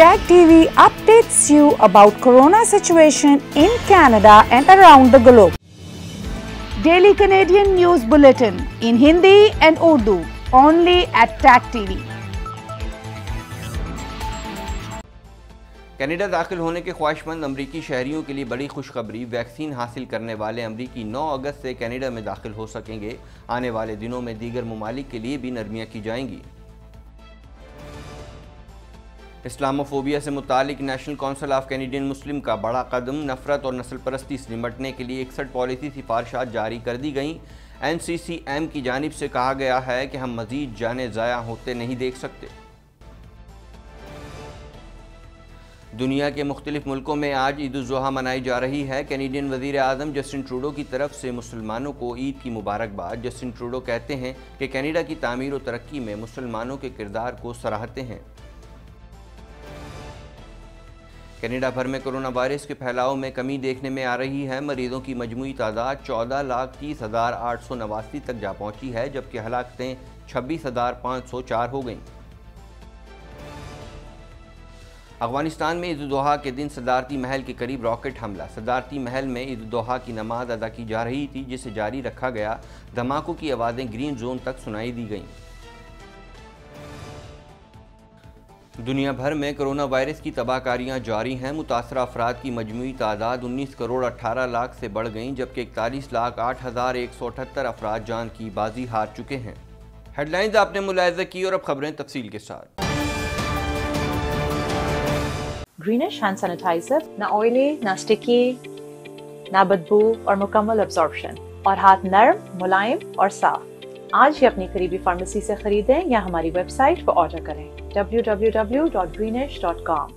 Tag TV updates you about corona situation in Canada and around the globe. Daily Canadian News Bulletin in Hindi and Urdu only at Tag TV. Canada दाखिल होने के ख्वाहिशमंद अमरीकी शहरीों के लिए बड़ी खुशखबरी vaccine हासिल करने वाले अमरीकी 9 अगस्त से कनेडा में दाखिल हो सकेंगे आने वाले दिनों में दीगर ममालिक के लिए भी नरमियाँ की जाएंगी इस्लामोफोबिया से मुतालिक national council of Canadian Muslim का बड़ा कदम नफरत और नस्ल परस्ती से निमटने के लिए इकसठ पॉलिसी सिफारशात जारी कर दी गई एन सी सी एम की जानब से कहा गया है कि हम मजीद जाने ज़ाया होते नहीं देख सकते दुनिया के मुख्तलिफ मुल्कों में आज ईद मनाई जा रही है कैनेडियन वजीर अजम जस्टिन ट्रूडो की तरफ से मुसलमानों को ईद की मुबारकबाद जस्टिन ट्रूडो कहते हैं कि कैनेडा की तमीर और तरक्की में मुसलमानों के किरदार को सराहते हैं कनाडा भर में कोरोना वायरस के फैलाव में कमी देखने में आ रही है मरीजों की मजमू तादाद चौदह लाख तीस हज़ार आठ सौ नवासी तक जा पहुंची है जबकि हलाकतें छब्बीस हज़ार पाँच सौ चार हो गईं अफगानिस्तान में ईदाहा के दिन सदारती महल के करीब रॉकेट हमला सदारती महल में ईदाहा की नमाज अदा की जा रही थी जिसे जारी रखा गया धमाकों की आवाज़ें ग्रीन जोन तक सुनाई दी गईं दुनिया भर में कोरोना वायरस की तबाहकारियां जारी हैं मुतासर अफराद की मजमू तादाद 19 करोड़ 18 लाख से बढ़ गई जबकि इकतालीस लाख आठ हज़ार एक सौ अठहत्तर अफराद जान की बाजी हार चुके हैं हेडलाइंस आपने मुलायजा की और अब खबरें तफसील के साथ ग्रीनिश हैंड सैनिटाइजर ना ऑयली ना स्टिकी ना बदबू और मुकम्मल और हाथ नरम मुलायम और साफ आज ही अपनी करीबी फार्मेसी से खरीदें या हमारी वेबसाइट पर ऑर्डर करें www.greenish.com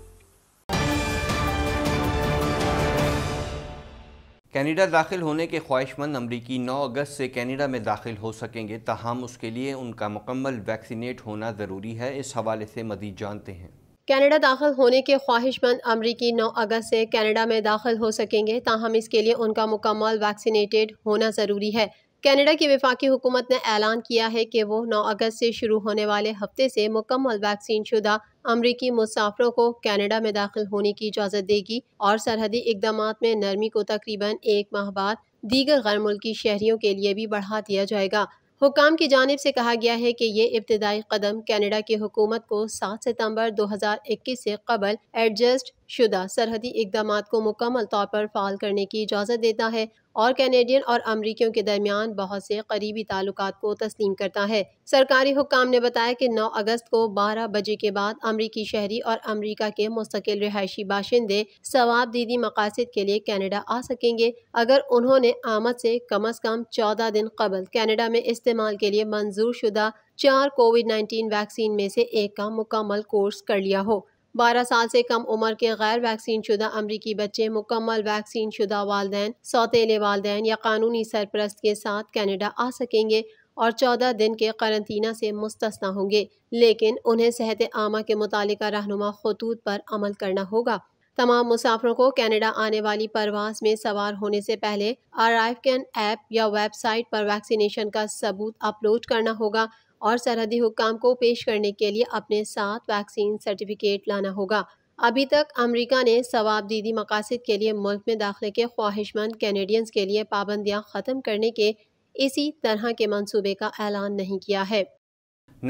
कनाडा दाखिल होने के ख्वाहिशमंद अमरीकी 9 अगस्त से कनाडा में दाखिल हो सकेंगे ताहम उसके लिए उनका मुकम्मल वैक्सीनेट होना ज़रूरी है इस हवाले से मजीद जानते हैं कनाडा दाखिल होने के ख्वाहिशमंद अमरीकी 9 अगस्त से कनाडा में दाखिल हो सकेंगे ताहम इसके लिए उनका मुकम्मल वैक्सीनेटेड होना ज़रूरी है कनाडा की विफाकी हुकूमत ने ऐलान किया है कि वो नौ अगस्त से शुरू होने वाले हफ्ते से मुकम्मल वैक्सीन शुदा अमरीकी मुसाफरों को कनाडा में दाखिल होने की इजाज़त देगी और सरहदी इकदाम में नरमी को तकरीबन एक माह बाद दीगर गैर मुल्की शहरीों के लिए भी बढ़ा दिया जाएगा हुकाम की जानब से कहा गया है कि ये इब्तदाई कदम कनाडा की हुकूमत को 7 सितंबर 2021 से कबल एडजस्ट शुदा सरहदी इकदाम को मुकम्मल तौर पर फाल करने की इजाज़त देता है और कैनेडियन और अमरीकियों के दरमियान बहुत से करीबी ताल्लुक को तस्लीम करता है सरकारी हुकाम ने बताया कि 9 अगस्त को 12 बजे के बाद अमरीकी शहरी और अमरीका के मुस्तकिल रिहायशी बाशिंदे सवाब दीदी मकासद के लिए कैनेडा आ सकेंगे अगर उन्होंने आमद से कम अज कम चौदह दिन कबल कैनेडा में इस्तेमाल के लिए मंजूर शुदा चार कोविड नाइन्टीन वैक्सीन में से एक का मुकम्मल कोर्स कर लिया हो बारह साल से कम उम्र के गैर वैक्सीन शुदा अमरीकी बच्चे मुकम्मल वैक्सीन शुदा वालदे सौतेले वालदे या कानूनी सरपरस्त के साथ कैनेडा आ सकेंगे और चौदह दिन के करंतना से मुस्तना होंगे लेकिन उन्हें सेहत आमा के मुतल रहनुमा खतूत पर अमल करना होगा तमाम मुसाफरों को कनाडा आने वाली परवास में सवार होने से पहले आर कैन ऐप या वेबसाइट पर वैक्सीनेशन का सबूत अपलोड करना होगा और सरहदी हुकाम को पेश करने के लिए अपने साथ वैक्सीन सर्टिफिकेट लाना होगा अभी तक अमेरिका ने सवाब दीदी मकासद के लिए मुल्क में दाखिले के ख्वाहिशमंद कैनेडियंस के लिए पाबंदियां ख़त्म करने के इसी तरह के मंसूबे का ऐलान नहीं किया है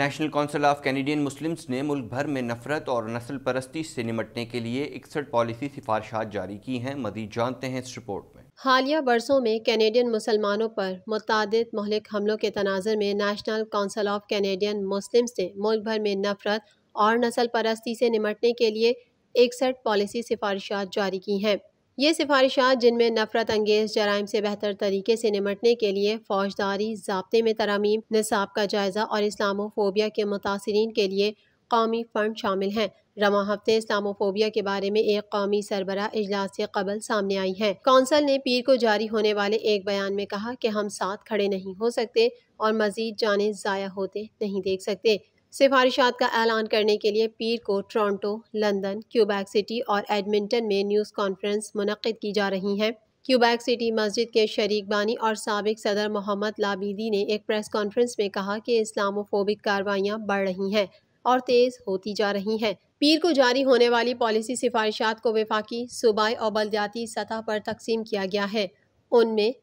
national council of Canadian Muslims ने मुल्क भर में नफरत और नस्ल परस्ती से निमटने के लिए इकसठ पॉलिसी सिफारशात जारी की हैं मजीद जानते हैं इस रिपोर्ट में हालिया बरसों में कैनेडियन मुसलमानों पर मुतद महलिक हमलों के तनाजर में national council of Canadian Muslims ने मुल्क भर में नफरत और नसल परस्ती से निमटने के लिए इकसठ पॉलिसी सिफारिशात जारी की हैं ये सिफारिशात जिनमें नफरत अंगेज जराइम से बेहतर तरीके से निमटने के लिए फौजदारी जबते में तरामीम निसाब का जायज़ा और इस्लामोफोबिया के मुतासरीन के लिए कौमी फ़ंड शामिल हैं रवा हफ्ते इस्लामोफोबिया के बारे में एक कौमी सरबरा अजलास से कबल सामने आई है कौंसल ने पीर को जारी होने वाले एक बयान में कहा कि हम साथ खड़े नहीं हो सकते और मजीद जाने ज़ाया होते नहीं देख सकते सिफारिशात का ऐलान करने के लिए पीर को टोरंटो लंदन क्यूबैक सिटी और एडमिंटन में न्यूज़ कॉन्फ्रेंस मनक़द की जा रही है क्यूबैक सिटी मस्जिद के शरीक बानी और सबक सदर मोहम्मद लाबीदी ने एक प्रेस कॉन्फ्रेंस में कहा कि इस्लामोफोबिक कार्रवाइयाँ बढ़ रही हैं और तेज़ होती जा रही हैं पीर को जारी होने वाली पॉलिसी सिफारिशात को विफाकी सूबाई और बलदियाती सतह पर तकसीम किया गया है उनमें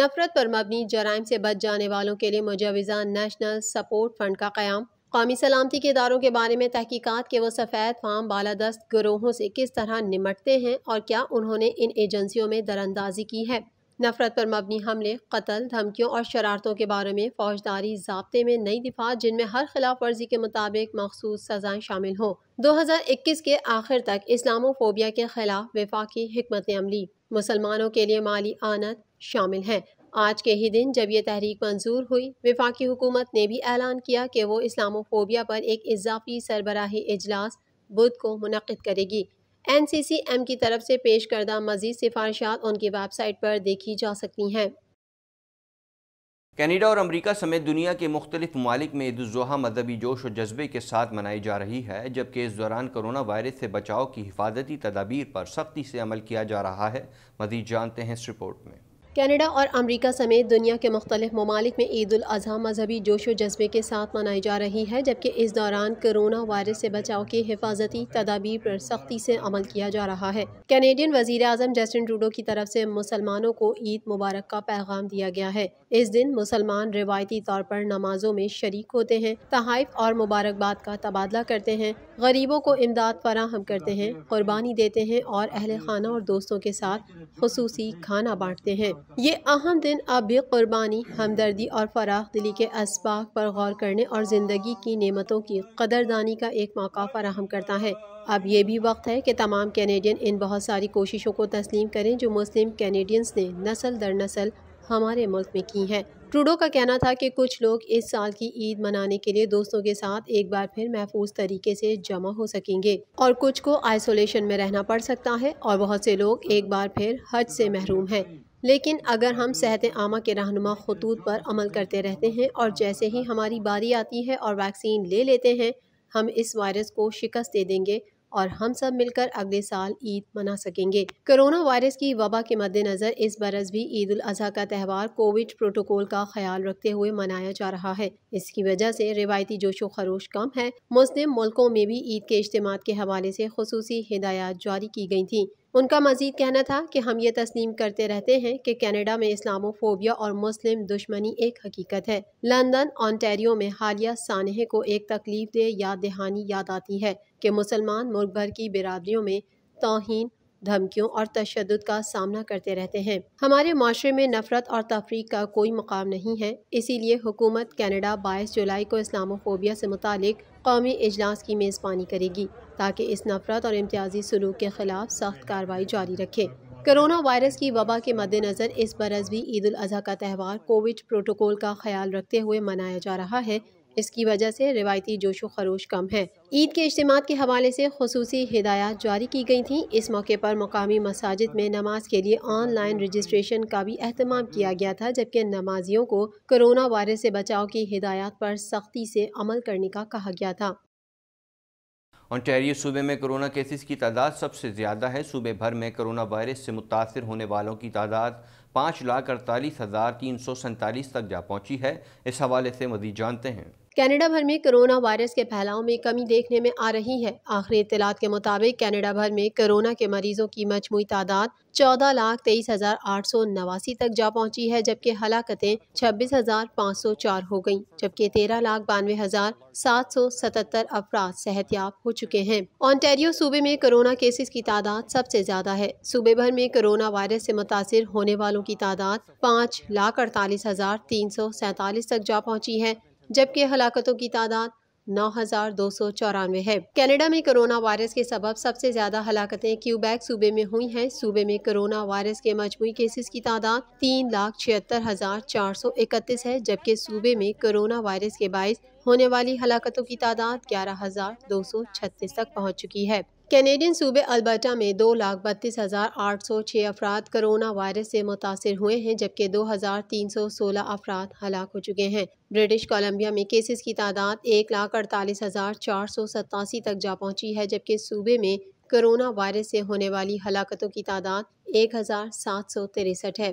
नफरत पर मबनी जराइम से बच जाने वालों के लिए मुजवज़ा नेशनल सपोर्ट फंड का क्याम कौमी सलामती के इदारों के बारे में तहकीक़ात के वो सफ़ेद फाम बालादस्त ग्रोहों से किस तरह निमटते हैं और क्या उन्होंने इन एजेंसियों में दरअंदाजी की है नफरत पर मबनी हमले कत्ल धमकियों और शरारतों के बारे में फौजदारी जबते में नई दिफा जिनमें हर खिलाफ वर्जी के मुताबिक मखसूस सजाएं शामिल हों दो हज़ार इक्कीस के आखिर तक इस्लामोफोबिया के खिलाफ विफाकी हमत अमली मुसलमानों के लिए माली आनत शामिल है आज के ही दिन जब यह तहरीक मंजूर हुई विफाकी हुकूमत ने भी ऐलान किया कि वो इस्लामोफोबिया पर एक इजाफी सरबराही इजलास बुध को मुनद करेगी एन सी सी एम की तरफ से पेश करदा मजीद सिफारशात उनकी वेबसाइट पर देखी जा सकती हैं कैनेडा और अमेरिका समेत दुनिया के मुख्तलिफ ममालिक में ईद मजहबी जोश और जज्बे के साथ मनाई जा रही है जबकि इस दौरान कोरोना वायरस से बचाव की हिफाजती तदाबीर पर सख्ती से अमल किया जा रहा है मजीद जानते हैं इस रिपोर्ट में कनाडा और अमेरिका समेत दुनिया के मुख्तलिफ ममालिक में ईद अजी मजहबी जोश व जज्बे के साथ मनाई जा रही है जबकि इस दौरान कोरोना वायरस से बचाव के हिफाजती तदाबीर पर सख्ती से अमल किया जा रहा है कैनेडियन वजीर अजम जस्टिन ट्रूडो की तरफ से मुसलमानों को ईद मुबारक का पैगाम दिया गया है इस दिन मुसलमान रिवायती तौर पर नमाजों में शरीक होते हैं तहाइफ और मुबारकबाद का तबादला करते हैं गरीबों को इमदाद फराहम करते हैं कुर्बानी देते हैं और अहल खाना और दोस्तों के साथ खसूसी खाना बांटते हैं ये अहम दिन भी क़ुरबानी हमदर्दी और फराख दिली के इसबाक पर गौर करने और ज़िंदगी की नेमतों की कदरदानी का एक मौका फराहम करता है अब ये भी वक्त है कि तमाम कैनेडियन इन बहुत सारी कोशिशों को तस्लीम करें जो मुस्लिम कैनेडियंस ने नस्ल दर नसल हमारे मुल्क में की हैं ट्रूडो का कहना था कि कुछ लोग इस साल की ईद मनाने के लिए दोस्तों के साथ एक बार फिर महफूज तरीके से जमा हो सकेंगे और कुछ को आइसोलेशन में रहना पड़ सकता है और बहुत से लोग एक बार फिर हज से महरूम हैं लेकिन अगर हम सेहत आमा के रहनुमा खतूत पर अमल करते रहते हैं और जैसे ही हमारी बारी आती है और वैक्सीन ले लेते हैं हम इस वायरस को शिकस्त दे देंगे और हम सब मिलकर अगले साल ईद मना सकेंगे कोरोना वायरस की वबा के मद्देनज़र इस बरस भी ईद उल अजहा का त्यौहार कोविड प्रोटोकॉल का ख्याल रखते हुए मनाया जा रहा है इसकी वजह से रिवायती जोशो खरोश कम है मुस्लिम मुल्कों में भी ईद के इज्तम के हवाले से खसूसी हिदायत जारी की गई थी उनका मजीद कहना था कि हम ये तस्लीम करते रहते हैं कि कनाडा में इस्लामोफोबिया और मुस्लिम दुश्मनी एक हकीकत है लंदन ऑनटेरियो में हालिया सानहे को एक तकलीफ दे या दहानी याद आती है कि मुसलमान मुल्क भर की बिरादरियों में तोहन धमकियों और तशद का सामना करते रहते हैं हमारे माशरे में नफरत और तफरीक का कोई मकाम नहीं है इसीलिए हुकूमत कनाडा बाईस जुलाई को इस्लामोफोबिया से मुतल कौमी अजलास की मेज़बानी करेगी ताकि इस नफरत और इम्तियाजी सलूक के खिलाफ सख्त कार्रवाई जारी रखे कोरोना वायरस की वबा के मद्देनज़र इस बरस भी ईद अजी का त्यौहार कोविड प्रोटोकॉल का ख्याल रखते हुए मनाया जा रहा है इसकी वजह से रिवायती जोशो खरोश कम है ईद के इज्तम के हवाले से खसूसी हिदायत जारी की गई थी इस मौके पर मकामी मसाजिद में नमाज के लिए ऑनलाइन रजिस्ट्रेशन का भी अहतमाम किया गया था जबकि नमाजियों को कोरोना वायरस से बचाव की हिदायत पर सख्ती से अमल करने का कहा गया था ऑनटेरियो सूबे में कोरोना केसेस की तादाद सबसे ज़्यादा है सूबे भर में कोरोना वायरस से मुतासर होने वालों की तादाद पाँच लाख अड़तालीस हज़ार तीन सौ सैंतालीस तक जा पहुँची है इस हवाले से मजीद जानते हैं कनाडा भर में कोरोना वायरस के फैलाव में कमी देखने में आ रही है आखिरी इतलात के मुताबिक कनाडा भर में कोरोना के मरीजों की मजमू तादाद चौदह लाख तेईस हजार आठ सौ नवासी तक जा पहुंची है जबकि हलाकतें छब्बीस हजार पाँच सौ चार हो गयी जबकि तेरह लाख बानवे हजार सात सौ सतहत्तर अफराद सेहतियाब हो चुके हैं ऑन्टेरियो सूबे में कोरोना केसेस की तादाद सबसे ज्यादा है सूबे भर में कोरोना वायरस से मुतासर होने वालों की तादाद पाँच लाख अड़तालीस हजार तीन सौ सैतालीस तक जा पहुंची है जबकि हलाकतों की तादाद नौ हजार दो सौ चौरानवे है कनाडा में कोरोना वायरस के सबब सबसे ज्यादा हलाकतें क्यूबैक सूबे में हुई हैं सूबे में कोरोना वायरस के मजमू केसेस की तादाद तीन लाख छिहत्तर हजार चार सौ इकतीस है जबकि सूबे में कोरोना वायरस के बायस होने वाली हलाकतों की तादाद ग्यारह हजार दो सौ छत्तीस तक पहुँच चुकी है कैनेडियन सूबे अल्बर्टा में दो लाख बत्तीस हज़ार आठ सौ छः अफराद करोना वायरस से मुतासर हुए हैं जबकि दो हज़ार तीन सौ सोलह अफराद हलाक हो चुके हैं ब्रिटिश कोलंबिया में केसेस की तादाद एक लाख अड़तालीस हज़ार चार सौ सतासी तक जा पहुंची है जबकि सूबे में करोना वायरस से होने वाली हलाकतों की तादाद एक हज़ार सात सौ तिरसठ है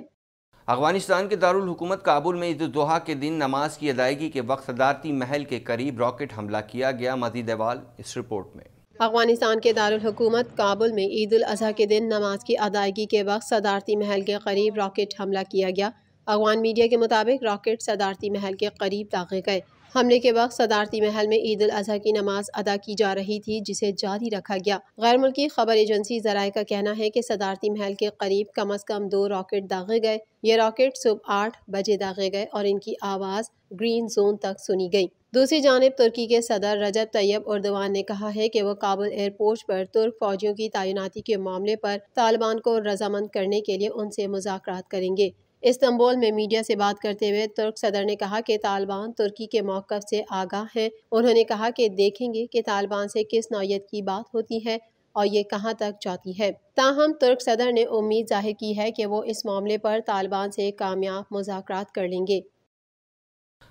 अफगानिस्तान के दारकूमत काबुल में ईद दोहा के दिन नमाज की अदायगी के वक्त सदारती महल के करीब रॉकेट हमला किया गया मदी देवाल इस रिपोर्ट में अफगानिस्तान के दारकूमत काबुल में ईद अजी के दिन नमाज की अदायगी के वक्त सदारती महल के करीब रॉकेट हमला किया गया अफगान मीडिया के मुताबिक रॉकेट सदारती महल के करीब दागे गए हमले के वक्त सदारती महल में ईद अजी की नमाज अदा की जा रही थी जिसे जारी रखा गया गैर मुल्की खबर एजेंसी जराये का कहना है कि सदारती महल के करीब कम अज कम दो रॉकेट दागे गए ये रॉकेट सुबह आठ बजे दागे गए और इनकी आवाज़ ग्रीन जोन तक सुनी गई दूसरी जानब तुर्की के सदर रजब तैयब उर्दवान ने कहा है कि वह काबुल एयरपोर्ट पर तुर्क फौजियों की तैनाती के मामले पर तालिबान को रजामंद करने के लिए उनसे मुजाकर करेंगे इस्तंबुल में मीडिया से बात करते हुए तुर्क सदर ने कहा कि तालिबान तुर्की के मौक़ से आगाह हैं उन्होंने कहा कि देखेंगे कि तालिबान से किस नौीयत की बात होती है और ये कहाँ तक जाती है ताहम तुर्क सदर ने उम्मीद जाहिर की है कि वो इस मामले पर तालिबान से कामयाब मुजाकर कर लेंगे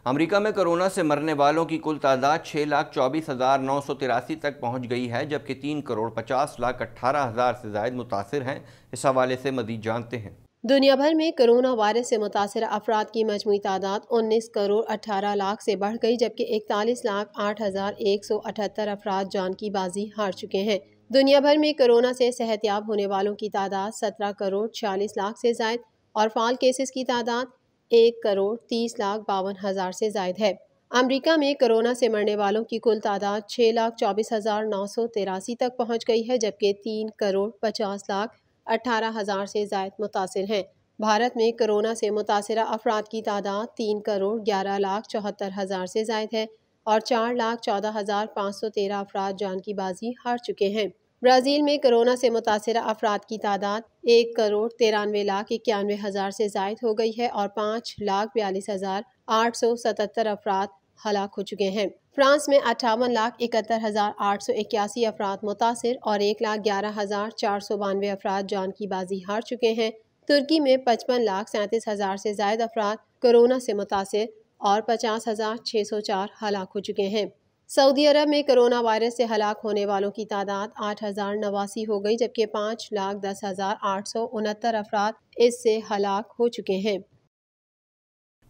अमेरिका में कोरोना से मरने वालों की कुल तादाद छः लाख चौबीस हज़ार नौ सौ तिरासी तक पहुंच गई है जबकि तीन करोड़ पचास लाख अट्ठारह हज़ार से ज्यादा मुतासर हैं इस हवाले से मजीद जानते हैं दुनिया भर में कोरोना वायरस से मुतासर अफराद की मजमू तादाद उन्नीस करोड़ अठारह लाख से बढ़ गई जबकि इकतालीस लाख आठ हज़ार एक सौ अठहत्तर अफराद जान की बाजी हार चुके हैं दुनिया भर में कोरोना से सेहतियाब होने वालों की तादाद सत्रह करोड़ छियालीस लाख से जायद और फाल केसेस की तादाद एक करोड़ तीस लाख बावन हज़ार से जायद है अमेरिका में कोरोना से मरने वालों की कुल तादाद छः लाख चौबीस हज़ार नौ सौ तिरासी तक पहुंच गई है जबकि तीन करोड़ पचास लाख अठारह हज़ार से जायद मुतासर हैं भारत में कोरोना से मुतासर अफराद की तादाद तीन करोड़ ग्यारह लाख चौहत्तर हज़ार से जायद है और चार लाख चौदह हज़ार पाँच सौ तेरह अफराद जान की बाजी हार चुके हैं ब्राज़ील में कोरोना से मुतासर अफराद की तादाद एक करोड़ तिरानवे लाख इक्यानवे हज़ार से जायद हो गई है और पाँच लाख बयालीस हज़ार आठ सौ सतहत्तर अफराद हलाक हो चुके हैं फ्रांस में अठावन लाख इकहत्तर हज़ार आठ सौ इक्यासी अफराद मुतासर और एक लाख ग्यारह हज़ार चार सौ बानवे अफराद जान की बाजी हार चुके हैं तुर्की में पचपन लाख सैंतीस हज़ार से जायद अफराद कोरोना से मुतासर और पचास हज़ार छः सौ चार हलाक हो चुके हैं सऊदी अरब में कोरोना वायरस से हलाक होने वालों की तादाद आठ हज़ार नवासी हो गई जबकि पाँच लाख दस हज़ार आठ सौ उनहत्तर अफराद इससे हलाक हो चुके हैं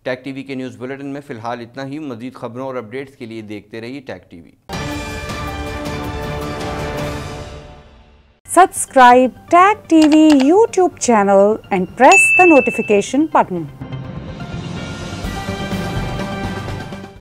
टैक टीवी के न्यूज़ बुलेटिन में फ़िलहाल इतना ही मजीद खबरों और अपडेट्स के लिए देखते रहिए Tag TV subscribe Tag TV YouTube channel and press the notification button